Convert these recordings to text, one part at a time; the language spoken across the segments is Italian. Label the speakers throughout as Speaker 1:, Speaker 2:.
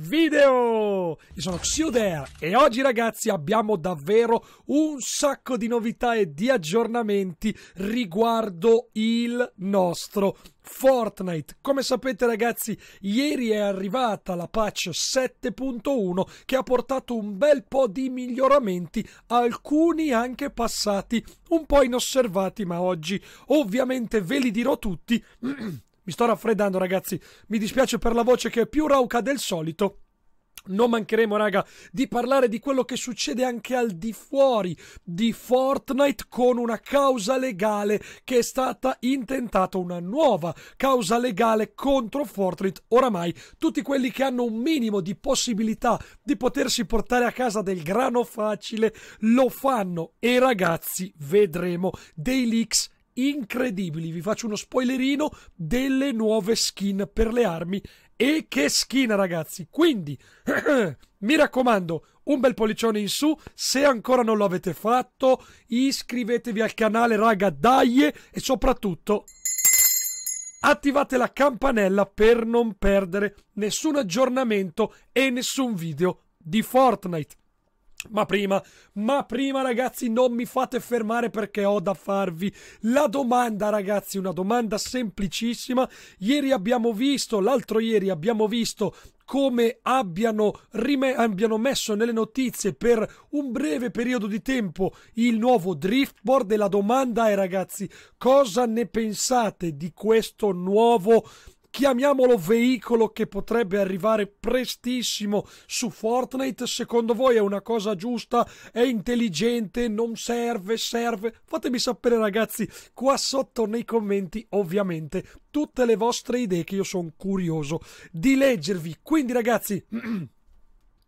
Speaker 1: video! Io sono Xioder e oggi ragazzi abbiamo davvero un sacco di novità e di aggiornamenti riguardo il nostro Fortnite. Come sapete ragazzi, ieri è arrivata la patch 7.1 che ha portato un bel po' di miglioramenti, alcuni anche passati un po' inosservati, ma oggi ovviamente ve li dirò tutti Mi sto raffreddando, ragazzi. Mi dispiace per la voce che è più rauca del solito. Non mancheremo, raga, di parlare di quello che succede anche al di fuori di Fortnite con una causa legale che è stata intentata, una nuova causa legale contro Fortnite. Oramai tutti quelli che hanno un minimo di possibilità di potersi portare a casa del grano facile lo fanno e ragazzi, vedremo dei leaks incredibili. Vi faccio uno spoilerino delle nuove skin per le armi. E che skin, ragazzi! Quindi, mi raccomando, un bel pollicione in su. Se ancora non lo avete fatto, iscrivetevi al canale, raga, dai! E soprattutto attivate la campanella per non perdere nessun aggiornamento e nessun video di Fortnite. Ma prima, ma prima ragazzi non mi fate fermare perché ho da farvi la domanda ragazzi, una domanda semplicissima. Ieri abbiamo visto, l'altro ieri abbiamo visto come abbiano, abbiano, messo nelle notizie per un breve periodo di tempo il nuovo driftboard e la domanda è ragazzi cosa ne pensate di questo nuovo driftboard? chiamiamolo veicolo che potrebbe arrivare prestissimo su Fortnite, secondo voi è una cosa giusta? È intelligente? Non serve? Serve? Fatemi sapere ragazzi qua sotto nei commenti ovviamente tutte le vostre idee che io sono curioso di leggervi. Quindi ragazzi,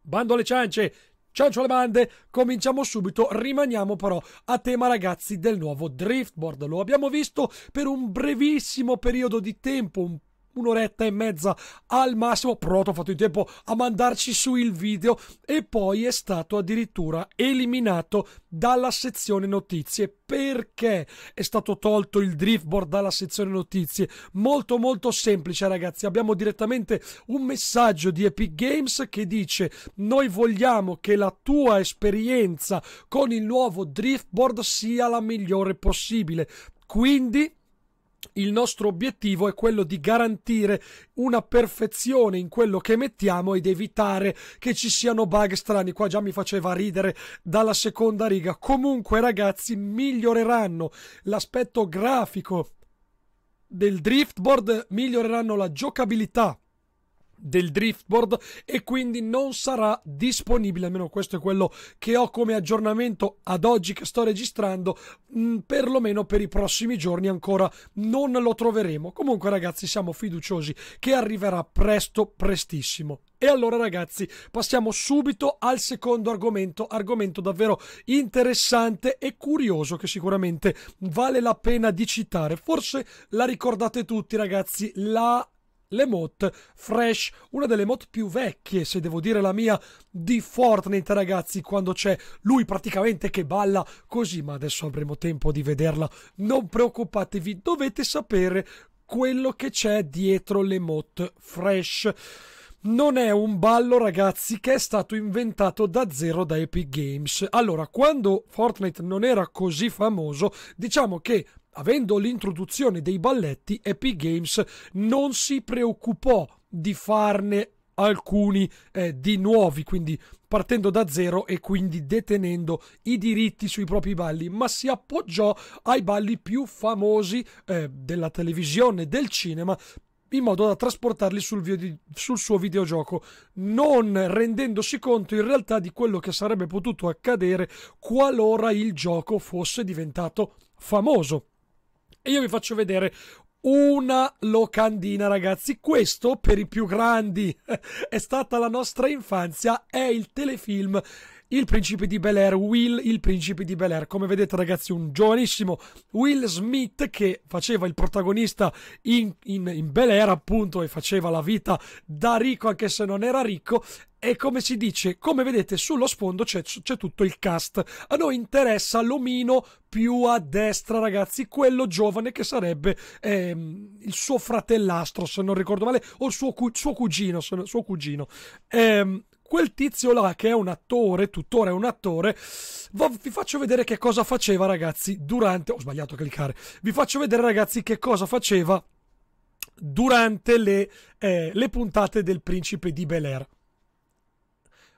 Speaker 1: bando alle ciance, Ciancio le bande, cominciamo subito, rimaniamo però a tema ragazzi del nuovo driftboard. Lo abbiamo visto per un brevissimo periodo di tempo, un un'oretta e mezza al massimo, pronto, ho fatto in tempo a mandarci su il video e poi è stato addirittura eliminato dalla sezione notizie. Perché è stato tolto il driftboard dalla sezione notizie? Molto molto semplice ragazzi, abbiamo direttamente un messaggio di Epic Games che dice noi vogliamo che la tua esperienza con il nuovo driftboard sia la migliore possibile. Quindi il nostro obiettivo è quello di garantire una perfezione in quello che mettiamo ed evitare che ci siano bug strani. Qua già mi faceva ridere dalla seconda riga. Comunque, ragazzi, miglioreranno l'aspetto grafico del driftboard, miglioreranno la giocabilità del driftboard e quindi non sarà disponibile almeno questo è quello che ho come aggiornamento ad oggi che sto registrando mm, perlomeno per i prossimi giorni ancora non lo troveremo comunque ragazzi siamo fiduciosi che arriverà presto prestissimo e allora ragazzi passiamo subito al secondo argomento, argomento davvero interessante e curioso che sicuramente vale la pena di citare. Forse la ricordate tutti ragazzi, la l'emote Fresh, una delle mod più vecchie, se devo dire la mia, di Fortnite, ragazzi, quando c'è lui praticamente che balla così, ma adesso avremo tempo di vederla. Non preoccupatevi, dovete sapere quello che c'è dietro l'emote Fresh. Non è un ballo, ragazzi, che è stato inventato da zero da Epic Games. Allora, quando Fortnite non era così famoso, diciamo che avendo l'introduzione dei balletti, Epic Games non si preoccupò di farne alcuni eh, di nuovi, quindi partendo da zero e quindi detenendo i diritti sui propri balli, ma si appoggiò ai balli più famosi eh, della televisione, del cinema, in modo da trasportarli sul, video, sul, suo videogioco, non rendendosi conto in realtà di quello che sarebbe potuto accadere qualora il gioco fosse diventato famoso e io vi faccio vedere una locandina, ragazzi. Questo per i più grandi è stata la nostra infanzia. È il telefilm il principe di Bel Air, Will il principe di Bel Air. Come vedete ragazzi un giovanissimo Will Smith che faceva il protagonista in, in, in Bel Air appunto e faceva la vita da ricco anche se non era ricco e come si dice, come vedete sullo sfondo c'è, c'è, tutto il cast. A noi interessa l'omino più a destra, ragazzi, quello giovane che sarebbe ehm, il suo fratellastro, se non ricordo male, o il suo, cu- suo cugino. suo cugino. Ehm, quel tizio là che è un attore, tuttora è un attore, vi faccio vedere che cosa faceva ragazzi durante, ho sbagliato a cliccare, vi faccio vedere ragazzi che cosa faceva durante le, eh, le puntate del principe di Bel Air.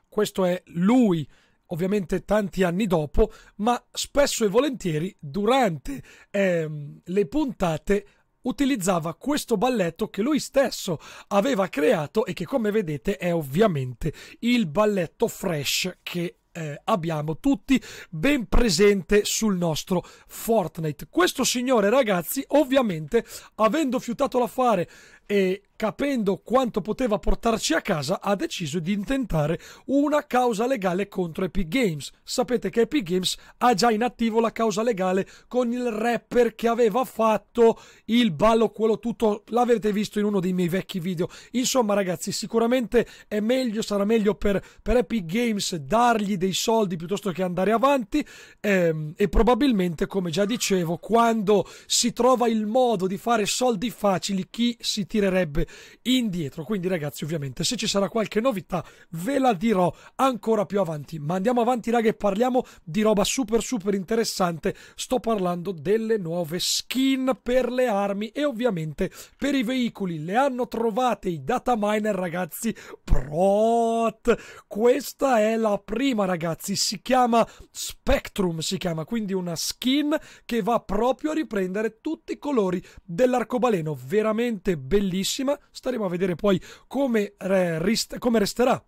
Speaker 1: Questo è lui ovviamente tanti anni dopo, ma spesso e volentieri durante ehm, le puntate utilizzava questo balletto che lui stesso aveva creato e che come vedete è ovviamente il balletto fresh che eh, abbiamo tutti ben presente sul nostro Fortnite. Questo signore, ragazzi, ovviamente, avendo fiutato l'affare e capendo quanto poteva portarci a casa, ha deciso di intentare una causa legale contro Epic Games. Sapete che Epic Games ha già in attivo la causa legale con il rapper che aveva fatto il ballo quello tutto, l'avete visto in uno dei miei vecchi video. Insomma ragazzi, sicuramente è meglio, sarà meglio per, per Epic Games dargli dei soldi piuttosto che andare avanti ehm, e probabilmente, come già dicevo, quando si trova il modo di fare soldi facili, chi si tirerebbe indietro. Quindi, ragazzi, ovviamente, se ci sarà qualche novità, ve la dirò ancora più avanti. Ma andiamo avanti, raga, e parliamo di roba super, super interessante. Sto parlando delle nuove skin per le armi e ovviamente per i veicoli. Le hanno trovate i data miner, ragazzi. Prot! Questa è la prima, ragazzi. Si chiama Spectrum, si chiama quindi una skin che va proprio a riprendere tutti i colori dell'arcobaleno. Veramente bellissima staremo a vedere poi come, rest come resterà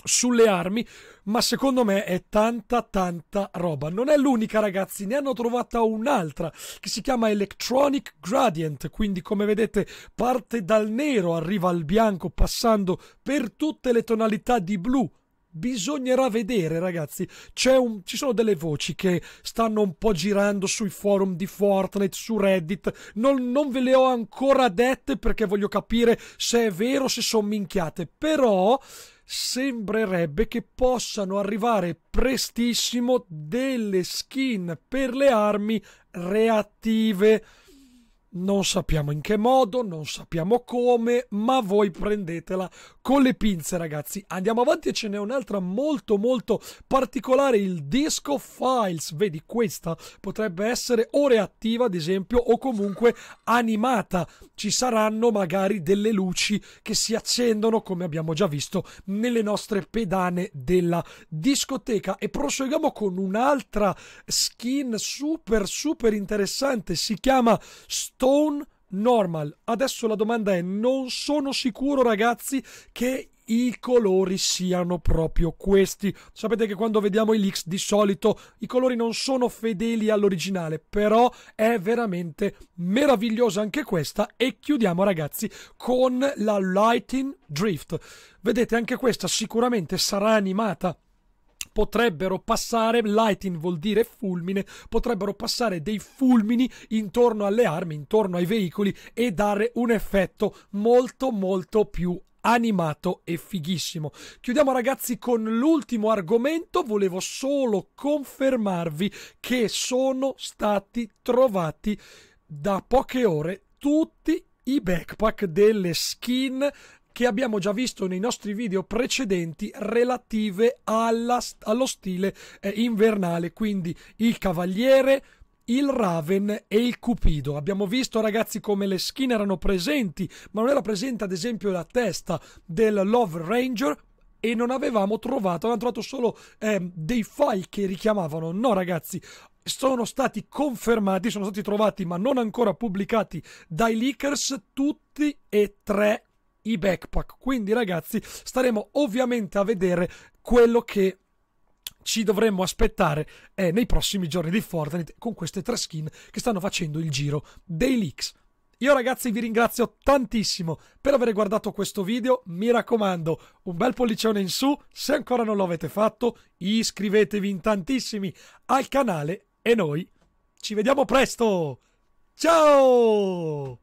Speaker 1: sulle armi, ma secondo me è tanta tanta roba. Non è l'unica, ragazzi, ne hanno trovata un'altra che si chiama Electronic Gradient, quindi come vedete parte dal nero, arriva al bianco passando per tutte le tonalità di blu Bisognerà vedere, ragazzi. Un... ci sono delle voci che stanno un po' girando sui forum di Fortnite, su Reddit. Non, non ve le ho ancora dette perché voglio capire se è vero o se sono minchiate. Però sembrerebbe che possano arrivare prestissimo delle skin per le armi reattive non sappiamo in che modo, non sappiamo come, ma voi prendetela con le pinze ragazzi. Andiamo avanti e ce n'è un'altra molto molto particolare, il Disco Files. Vedi, questa potrebbe essere o reattiva ad esempio o comunque animata. Ci saranno magari delle luci che si accendono come abbiamo già visto nelle nostre pedane della discoteca. E proseguiamo con un'altra skin super super interessante, si chiama Sto Tone Normal. Adesso la domanda è: non sono sicuro, ragazzi, che i colori siano proprio questi. Sapete che quando vediamo i leaks di solito i colori non sono fedeli all'originale, però è veramente meravigliosa anche questa e chiudiamo ragazzi con la Lightning Drift. Vedete anche questa sicuramente sarà animata potrebbero passare, lightning vuol dire fulmine, potrebbero passare dei fulmini intorno alle armi, intorno ai veicoli e dare un effetto molto molto più animato e fighissimo. Chiudiamo ragazzi con l'ultimo argomento, volevo solo confermarvi che sono stati trovati da poche ore tutti i backpack delle skin che abbiamo già visto nei nostri video precedenti relative alla, allo stile eh, invernale, quindi il cavaliere, il Raven e il Cupido. Abbiamo visto ragazzi come le skin erano presenti, ma non era presente ad esempio la testa del Love Ranger, e non avevamo trovato, avevamo trovato solo eh, dei file che richiamavano. No, ragazzi, sono stati confermati, sono stati trovati, ma non ancora pubblicati dai leakers tutti e tre i backpack. Quindi ragazzi staremo ovviamente a vedere quello che ci dovremmo aspettare eh, nei prossimi giorni di Fortnite con queste tre skin che stanno facendo il giro dei leaks. Io ragazzi vi ringrazio tantissimo per aver guardato questo video, mi raccomando un bel pollicione in su, se ancora non lo avete fatto iscrivetevi in tantissimi al canale e noi ci vediamo presto! Ciao!